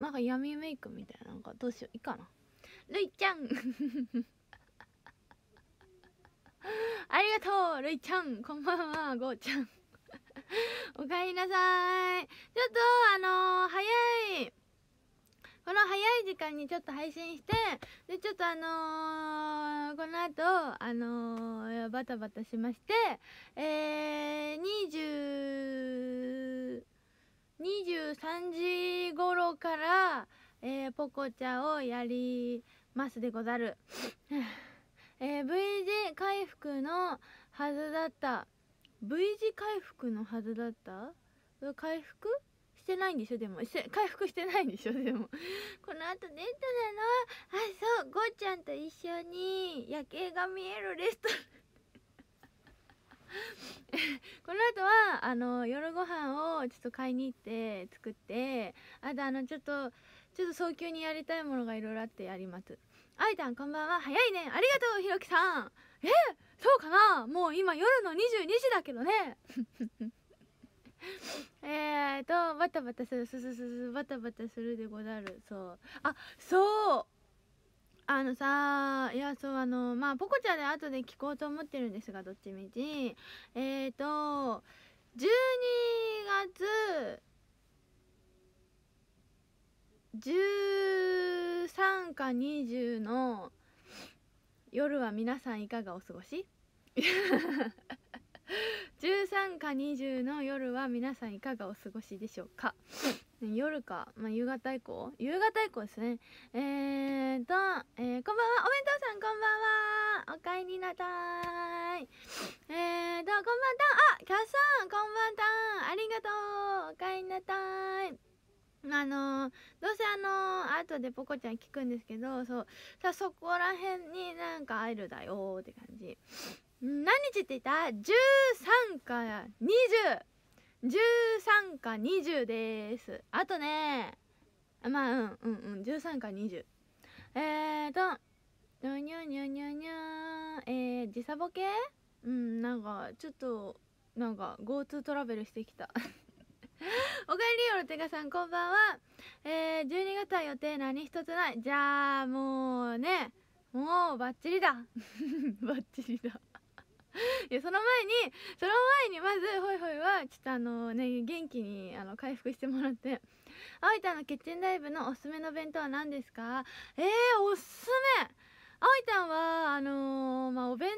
なんか闇メイクみたいななんかどうしよういいかなるいちゃん ありがとうるいちゃんこんばんはゴーちゃんおかえりなさいちょっとあのー、早いこの早い時間にちょっと配信してでちょっとあのー、この後あのー、バタバタしましてえー、20 23時頃から、えー、ポコチャをやりますでござる、えー、V 字回復のはずだった V 字回復のはずだった回復してないんでしょでも回復してないんでしょでもこのあとデートなのあそうゴーちゃんと一緒に夜景が見えるレストラン この後はあの夜ご飯をちょっと買いに行って作ってあとあのちょっとちょっと早急にやりたいものがいろいろあってやりますあいたんこんばんは早いねありがとうひろきさんえそうかなもう今夜の22時だけどね えーとバタバタするすすすすバタバタするでござるそうあそうあのさいやそうあのまあポコゃんで後で聞こうと思ってるんですがどっちみちえっ、ー、と12月13か20の夜は皆さんいかがお過ごし13か20の夜は皆さんいかがお過ごしでしょうか夜か、まあ、夕方以降夕方以降ですねえーと、えー、こんばんはお弁当さんこんばんはおかえりなさいえーとこんばんはあキャさんこんばんはありがとうおかえりなさいあのー、どうせあのー、後でぽこちゃん聞くんですけどそうさそこら辺になんかアイルだよって感じ何日って言った ?13 から20 13か20ですあとねまあうんうんうん13か20えーとにゃにゃにゃにゃえー、時差ボケうんなんかちょっとなんか GoTo トラベルしてきた おかえりよろてかさんこんばんはえー、12月は予定何一つないじゃあもうねもうバッチリだ バッチリだいやその前にその前にまずホイホイはちょっとあのね元気にあの回復してもらって「あいたんのキッチンダイブのおすすめの弁当は何ですか?」えー、おすすめあいたんはあのー、まあお弁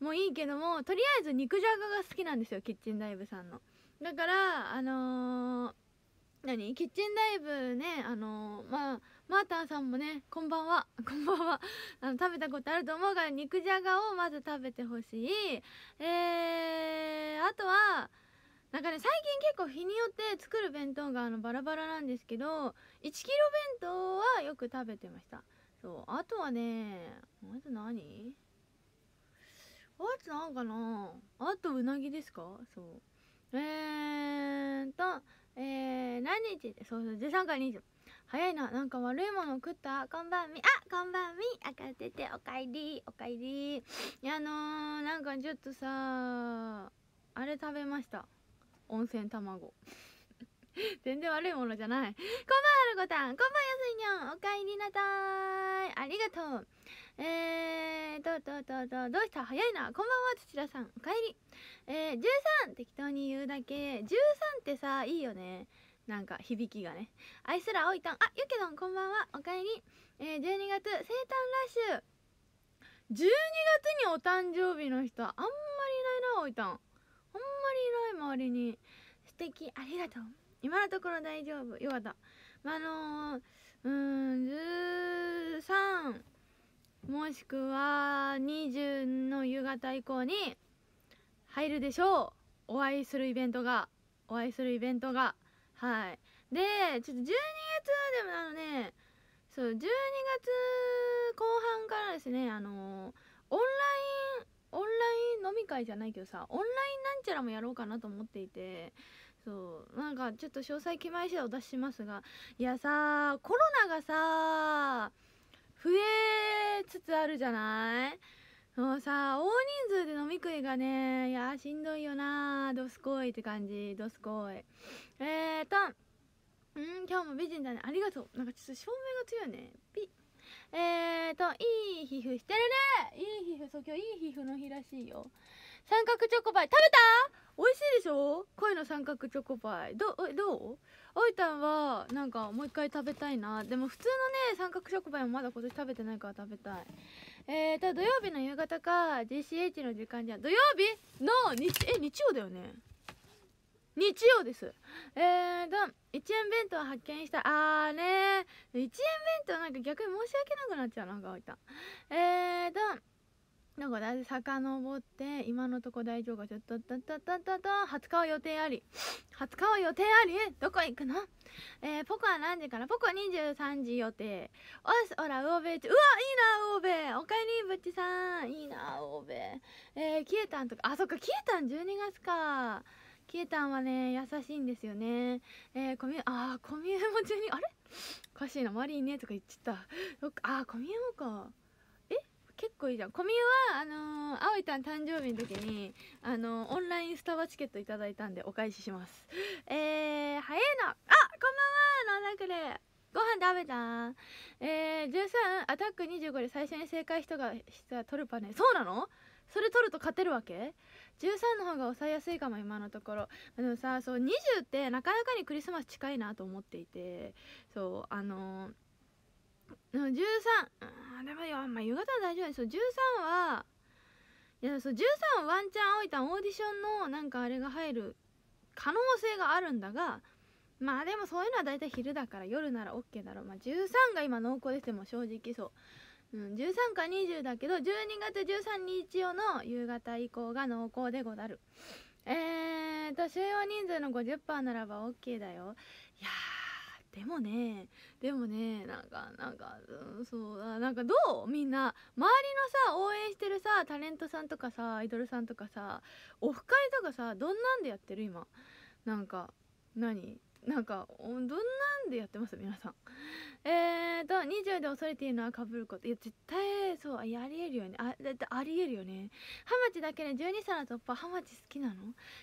当もいいけどもとりあえず肉じゃがが好きなんですよキッチンダイブさんのだからあのー何キッチンライブねあのー、まあマーターさんもねこんばんは こんばんはあの食べたことあると思うが肉じゃがをまず食べてほしいえー、あとはなんかね最近結構日によって作る弁当があのバラバラなんですけど 1kg 弁当はよく食べてましたそうあとはねあと何あとなんかなあとうなぎですかそうえーとえー、何日そうそう、13回20。早いな。なんか悪いもの食ったこんばんみ。あこんばんみ。赤出て、おかえり。おかえり。いや、あのー、なんかちょっとさ、あれ食べました。温泉卵。全然悪いものじゃない。こんばんはるごたん。こんばんやすいにゃん。おかえりなさい。ありがとう。えー、どうどうどうどうどうした早いなこんばんは土田さんおかえりえー、13適当に言うだけ13ってさいいよねなんか響きがね愛すらおいたんあゆけどんこんばんはおかえりえー、12月生誕ラッシュ12月にお誕生日の人あんまりいないなおいたんあんまりいない周りに素敵ありがとう今のところ大丈夫よかったまあ、のー、うん13もしくは20の夕方以降に入るでしょうお会いするイベントがお会いするイベントがはいでちょっと12月でもあのねそう12月後半からですねあのオンラインオンライン飲み会じゃないけどさオンラインなんちゃらもやろうかなと思っていてそうなんかちょっと詳細決まり次第お出ししますがいやさコロナがさ増えつつあるじゃないもうさ大人数で飲み食いがねいやしんどいよなどすこいって感じどすこいえーとうん今日も美人だねありがとうなんかちょっと照明が強いねピえーといい皮膚してるねいい皮膚そう今日いい皮膚の日らしいよ三角チョコパイ食べた美味しいでしょ恋の三角チョコパイどどうおいたんはなんかもう一回食べたいなでも普通のね三角食パンもまだ今年食べてないから食べたいえーと土曜日の夕方か g c h の時間じゃん土曜日の日え日曜だよね日曜ですえーと1円弁当発見したあーねー1円弁当なんか逆に申し訳なくなっちゃうなんかおいたんえーとだか遡って今のとこ大丈夫かちょっとたたたたた日は予定あり日は予定ありどこ行くのえー、ポコは何時からポコ23時予定おすおらウオベーチうわいいなウオベーおかえりぶちさんいいなウオベーえー、キエタンとかあそっかキエタン12月かキエタンはね優しいんですよねえー、コミュあーコミュも12あれおかしいなマリーねとか言っちゃったあーコミュもか結構いいじゃん小ミはあのー、葵たん誕生日の時に、あのー、オンラインスタバチケットいただいたんでお返ししますえー、早いなあこんばんはなんだくれご飯食べたえー、13アタック25で最初に正解人がしはトルパねそうなのそれ取ると勝てるわけ ?13 の方が抑えやすいかも今のところでもさそう20ってなかなかにクリスマス近いなと思っていてそうあのー13でもよ、まあ、夕方は大丈夫ですよ13はいやそう13ワンチャンおいたオーディションのなんかあれが入る可能性があるんだがまあでもそういうのは大体昼だから夜なら OK だろう、まあ、13が今濃厚ですよも正直そう、うん、13か20だけど12月13日曜の夕方以降が濃厚でござるえーと収容人数の50%ならば OK だよいやーでもねでもねなんかなんか、うん、そうだなんかどうみんな周りのさ応援してるさタレントさんとかさアイドルさんとかさオフ会とかさどんなんでやってる今なんか何なんかどんなんでやってます皆さんえーと20で恐れているのはかぶることいや絶対そうありえるよねあだってありえるよねハマチだけで12歳の突破ハマチ好きなの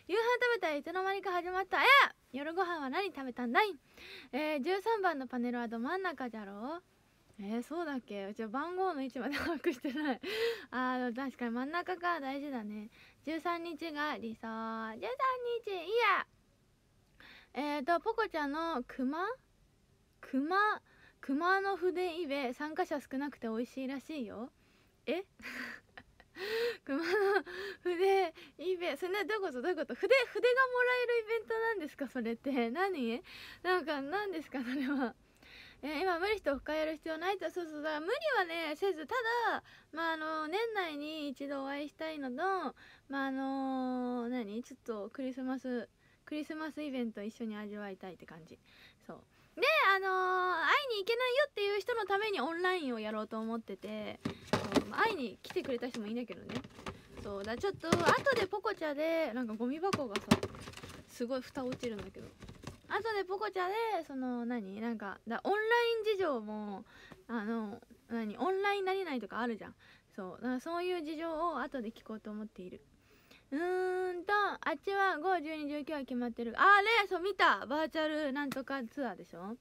夕飯食べたらいつの間にか始まったえ夜ご飯は何食べたんだいえー、13番のパネルはど真ん中じゃろえー、そうだっけうちは番号の位置まで把握してない あー確かに真ん中が大事だね13日が理想13日いやえっ、ー、とポコちゃんの熊熊熊の筆イベ参加者少なくて美味しいらしいよえ熊 の筆イベそれねどういうことどういうこと筆筆がもらえるイベントなんですかそれって何なんか何ですかそれはえー、今無理して他やる必要ないとそうそうだから無理はねせずただまああの年内に一度お会いしたいのとまああのー、何ちょっとクリスマスクリスマスイベント一緒に味わいたいって感じそうであのー、会いに行けないよっていう人のためにオンラインをやろうと思っててそまあ、会いに来てくれた人もいいんだけどねそうだちょっと後でポコチャでなんかゴミ箱がさすごい蓋落ちるんだけど後でポコチャでその何なんかだオンライン事情もあの何オンラインなれないとかあるじゃんそうだからそういう事情を後で聞こうと思っているうんとあっちは51219は決まってるあれそう見たバーチャルなんとかツアーでしょ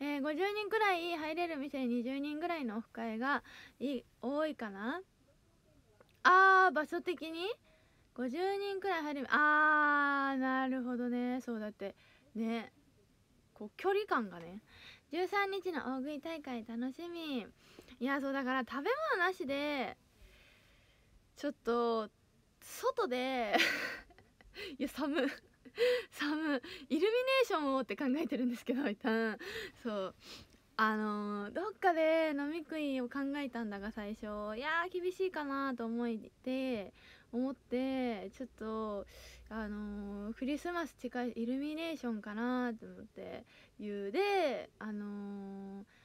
えー、50人くらい入れる店に20人ぐらいのオフ会がい多いかなあー場所的に50人くらい入るあーなるほどねそうだってねこう距離感がね13日の大食い大会楽しみいやそうだから食べ物なしでちょっと外で いや寒寒イルミネーションをって考えてるんですけど一旦そうあのー、どっかで飲み食いを考えたんだが最初いやー厳しいかなと思って思ってちょっとあのー、クリスマス近いイルミネーションかなと思って言うであのー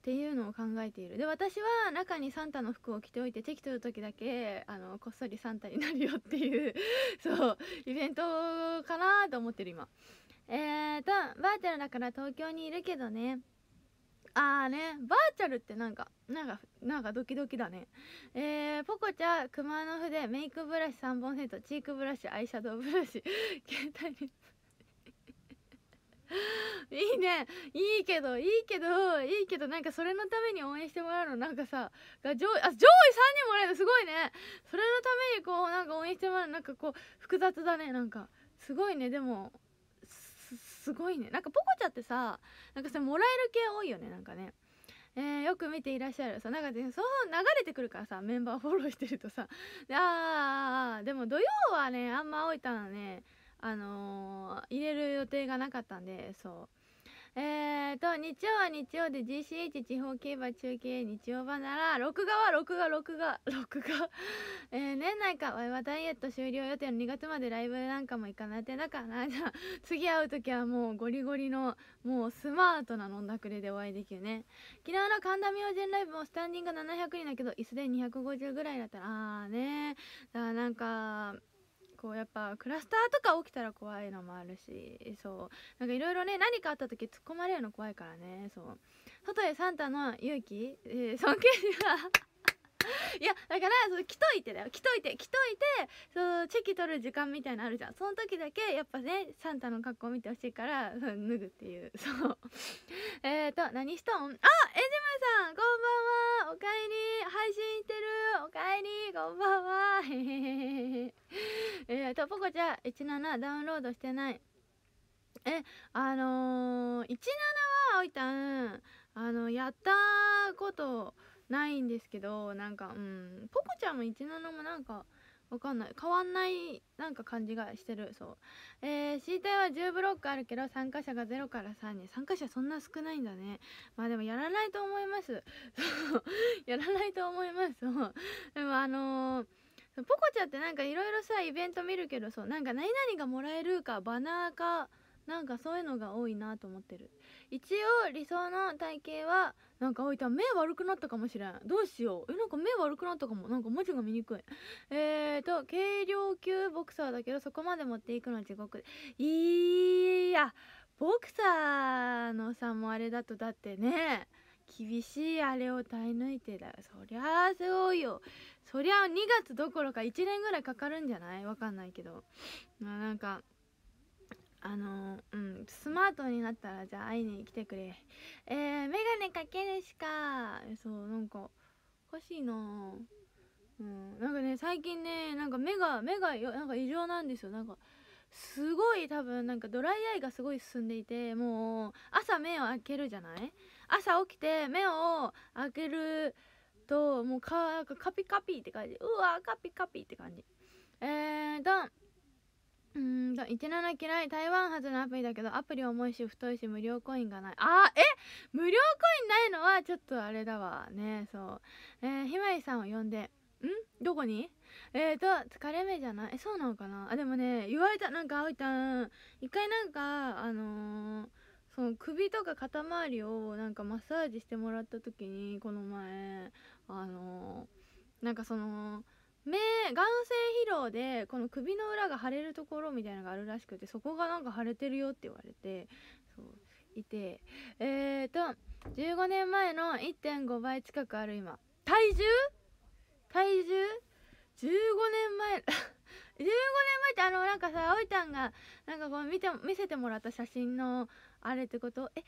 っていうのを考えているで私は中にサンタの服を着ておいて適取る時だけあのこっそりサンタになるよっていう そうイベントかなと思ってる今えーとバーチャルだから東京にいるけどねあーねバーチャルってなんかなんかなんかドキドキだねえー、ポコちゃん熊の筆メイクブラシ3本セットチークブラシアイシャドウブラシ 携帯に いいねいいけどいいけどいいけどなんかそれのために応援してもらうのなんかさが上位あ上位3人もらえるすごいねそれのためにこうなんか応援してもらうなんかこう複雑だねなんかすごいねでもすごいねなんかポコちゃんってさなんかそれもらえる系多いよねなんかねえー、よく見ていらっしゃるさなんか、ね、そう流れてくるからさメンバーフォローしてるとさあーでも土曜はねあんま置いたのねあのー、入れる予定がなかったんでそう。えーと日曜は日曜で GCH 地方競馬中継日曜場なら録画は録画録画録画 えー、年内かわいはダイエット終了予定の2月までライブなんかも行かないて、だからなじゃあ次会う時はもうゴリゴリのもうスマートな飲んだくれでお会いできるね昨日の神田明神ライブもスタンディング700人だけど椅子で250ぐらいだったらああねだからなんかこうやっぱクラスターとか起きたら怖いのもあるしそうなんかいろいろね何かあった時突っ込まれるの怖いからねそう外へサンタの勇気、えー、尊敬しまいやだからその着といてだよ着といて着といてそのチェキ取る時間みたいなのあるじゃんその時だけやっぱねサンタの格好見てほしいから脱ぐっていう そうえっと何しとんあエジムさんこんばんはおかえり配信してるおかえりこんばんはえっとぽこちゃん17ダウンロードしてないえあのー、17はおいたんあのやったことないんですけどなんかうんポコちゃんも17もなんかわかんない変わんないなんか感じがしてるそうえー、C 体は10ブロックあるけど参加者が0から3に参加者そんな少ないんだねまあでもやらないと思います やらないと思いますそうでもあのーポコちゃんってなんかいろいろさイベント見るけどそうなんか何々がもらえるかバナーかなんかそういうのが多いなと思ってる一応理想の体型はなんかおいた目悪くなったかもしれんどうしようえなんか目悪くなったかもなんか文字が見にくいえーと軽量級ボクサーだけどそこまで持っていくのは地獄でいやボクサーのさもあれだとだってね厳しいあれを耐え抜いてだよそりゃあすごいよそりゃあ2月どころか1年ぐらいかかるんじゃないわかんないけどまあなんかあのうんスマートになったらじゃあ会いに来てくれえー、メガネかけるしかそうなんかおかしいなうんなんかね最近ねなんか目が目がなんか異常なんですよなんかすごい多分なんかドライアイがすごい進んでいてもう朝目を開けるじゃない朝起きて目を開けるともうかカピカピって感じうわカピカピって感じえー、だうんと17嫌い台湾発のアプリだけどアプリ重いし太いし無料コインがないあえ無料コインないのはちょっとあれだわねそうえー、ひまりさんを呼んでんどこにえーと疲れ目じゃないえそうなのかなあでもね言われたなんかあいたん一回なんかあのー、その首とか肩周りをなんかマッサージしてもらった時にこの前あのなんかその目眼性疲労でこの首の裏が腫れるところみたいなのがあるらしくてそこがなんか腫れてるよって言われてそういてえーと15年前の1.5倍近くある今体重体重 ?15 年前15年前ってあのなんかさおいゃんがなんかこう見て見せてもらった写真のあれってことえ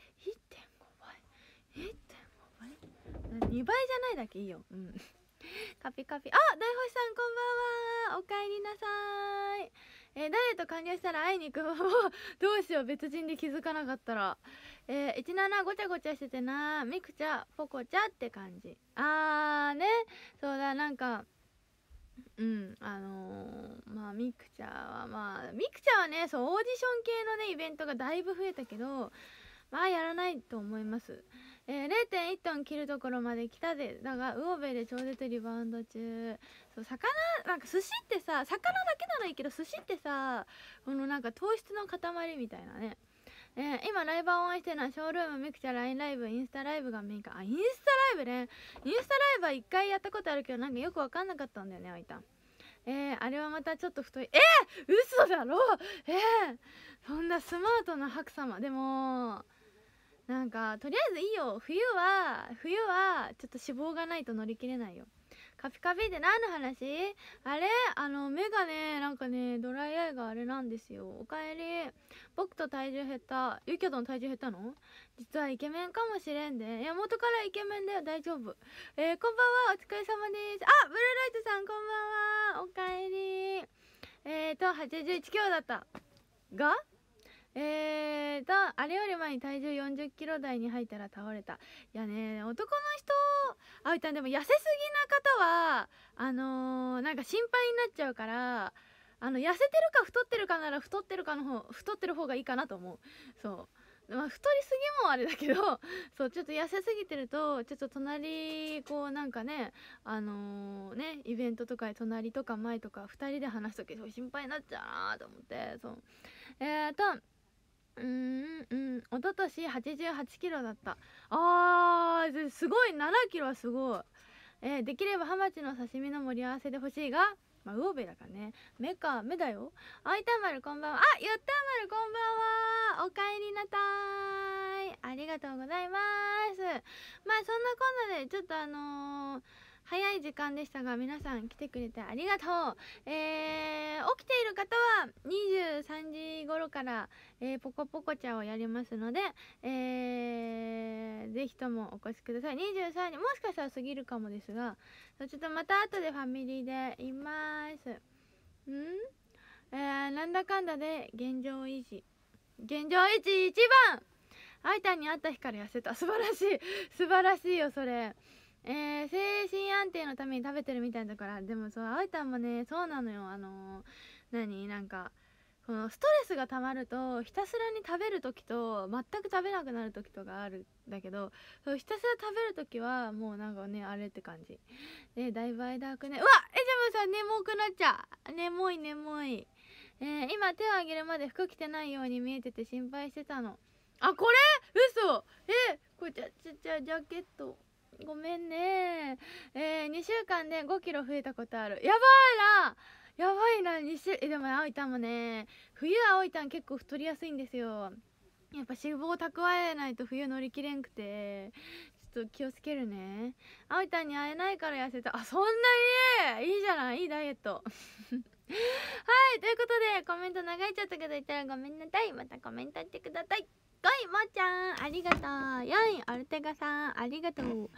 1.5倍 ?1.5 倍 ?2 倍じゃないだけいいようんカピカピあ大星さんこんばんはおかえりなさいえー、ダイエット完了したら会いに行く方どうしよう別人で気づかなかったらえー、17ごちゃごちゃしててなみくちゃぽこちゃって感じあーねそうだなんかうんあのー、まあみくちゃはまあみくちゃはねそうオーディション系のねイベントがだいぶ増えたけどまあやらないと思いますえー、0.1トン切るところまで来たでだが魚べで超絶リバウンド中そう魚なんか寿司ってさ魚だけならいいけど寿司ってさこのなんか糖質の塊みたいなねえー、今ライバー応援してるのはショールームミクチャ LINE ライブインスタライブがメインかあインスタライブねインスタライブは1回やったことあるけどなんかよく分かんなかったんだよねあいたえー、あれはまたちょっと太いえー、嘘だろえー、そんなスマートな白様でもなんかとりあえずいいよ冬は冬はちょっと脂肪がないと乗り切れないよカピカピって何の話あれあの目がねなんかねドライアイがあれなんですよおかえり僕と体重減ったゆきョとの体重減ったの実はイケメンかもしれんでいや元からイケメンだよ大丈夫えー、こんばんはお疲れ様ですあブルーライトさんこんばんはおかえりえーと81キロだったがえーとあれより前に体重4 0キロ台に入ったら倒れたいやね男の人あいたんでも痩せすぎな方はあのー、なんか心配になっちゃうからあの痩せてるか太ってるかなら太ってるかの方太ってる方がいいかなと思うそうまあ、太りすぎもあれだけどそうちょっと痩せすぎてるとちょっと隣こうなんかねあのー、ねイベントとか隣とか前とか2人で話す時心配になっちゃうなと思ってそうえーとうんうん一昨年88キロだったあーすごい7キロはすごい、えー、できればハマチの刺身の盛り合わせで欲しいがまあ、魚べだからね。目か、目だよ。あいたまるこんばんは。あ、ゆったまるこんばんは。おかえりなさい。ありがとうございます。まあ、そんなこんなで、ちょっとあのー早い時間でしたが皆さん来てくれてありがとう、えー、起きている方は23時頃から、えー、ポコポコ茶をやりますので、えー、ぜひともお越しください23時もしかしたら過ぎるかもですがちょっとまた後でファミリーでいますんえー、なんだかんだで現状維持現状維持1番あいたんに会った日から痩せた素晴らしい素晴らしいよそれえー、精神安定のために食べてるみたいだからでもそうあいたんもねそうなのよあのー、何なんかこのストレスがたまるとひたすらに食べる時と全く食べなくなる時とかあるんだけどそうひたすら食べる時はもうなんかねあれって感じでだいぶ間空くねうわえジャムさん眠くなっちゃう眠い眠い、えー、今手を上げるまで服着てないように見えてて心配してたのあこれ嘘えこれじゃじゃジャケットごめんねえー、2週間で5キロ増えたことあるやばいなやばいな2週えでも青いたんもね冬青いたん結構太りやすいんですよやっぱ脂肪を蓄えないと冬乗り切れんくてちょっと気をつけるね青いたんに会えないから痩せたあそんなにいいじゃないいいダイエット はいということでコメント長いちゃったけどいたらごめんなさいまたコメントってくださいありがとう4位アルテガさんありがとう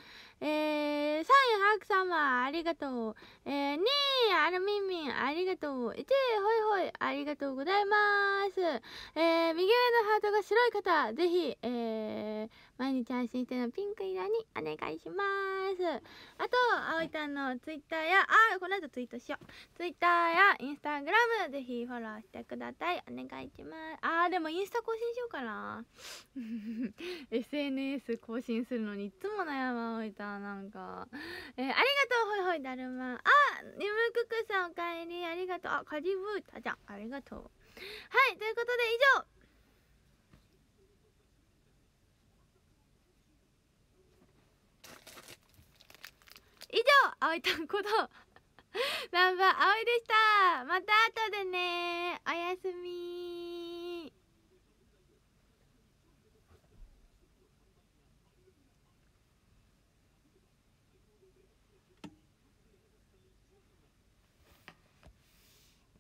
えー、3位ハーク様ありがとうえー、2位アルミンミンありがとう1位ホイホイありがとうございますえー、右上のハートが白い方ぜひえー、毎日配信してのピンク色にお願いしますあと葵ゃんのツイッターやあこの後ツイートしようツイッターやインスタグラムぜひフォローしてくださいお願いしますあーでもインスタ更新しようかな SNS 更新するのにいつも悩む葵ゃんなんか、えー、ありがとうほいほいだるまあ眠くくさんおかえりありがとうあカジブータちゃんありがとうはいということで以上以上あお葵たんことばんばいでしたまた後でねおやすみ